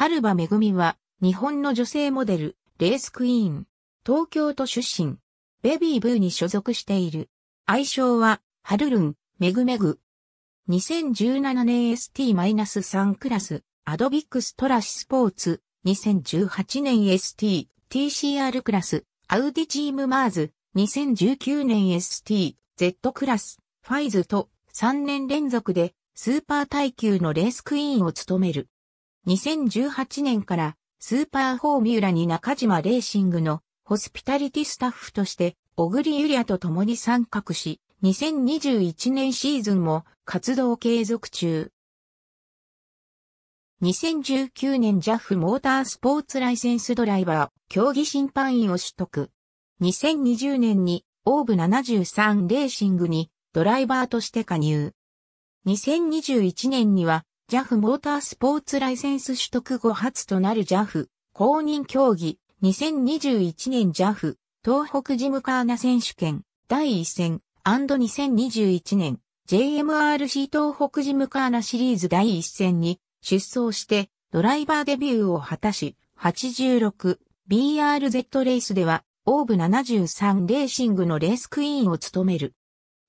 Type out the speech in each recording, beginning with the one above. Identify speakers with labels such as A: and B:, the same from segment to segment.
A: 春場恵は、日本の女性モデル、レースクイーン、東京都出身、ベビーブーに所属している。愛称は、ハルルン、めぐめぐ。2017年 ST-3 クラス、アドビックストラシスポーツ、2018年 ST、TCR クラス、アウディチームマーズ、2019年 ST、Z クラス、ファイズと3年連続でスーパー耐久のレースクイーンを務める。2018年からスーパーフォーミュラに中島レーシングのホスピタリティスタッフとして小栗ゆりやと共に参画し、2021年シーズンも活動継続中。2019年 JAF モータースポーツライセンスドライバー、競技審判員を取得。2020年にオーブ73レーシングにドライバーとして加入。2021年には JAF モータースポーツライセンス取得後初となる JAF 公認競技2021年 JAF 東北ジムカーナ選手権第1戦 &2021 年 JMRC 東北ジムカーナシリーズ第1戦に出走してドライバーデビューを果たし 86BRZ レースではオーブ73レーシングのレースクイーンを務める。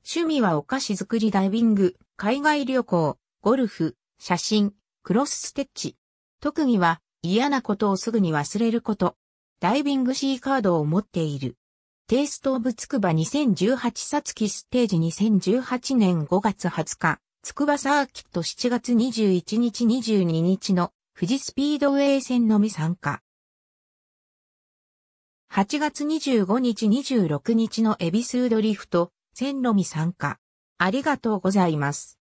A: 趣味はお菓子作りダイビング、海外旅行、ゴルフ、写真、クロスステッチ。特技は嫌なことをすぐに忘れること。ダイビングシーカードを持っている。テイストオブつくば2018サツキステージ2018年5月20日、つくばサーキット7月21日22日の富士スピードウェイ戦のみ参加。8月25日26日のエビスードリフト戦のみ参加。ありがとうございます。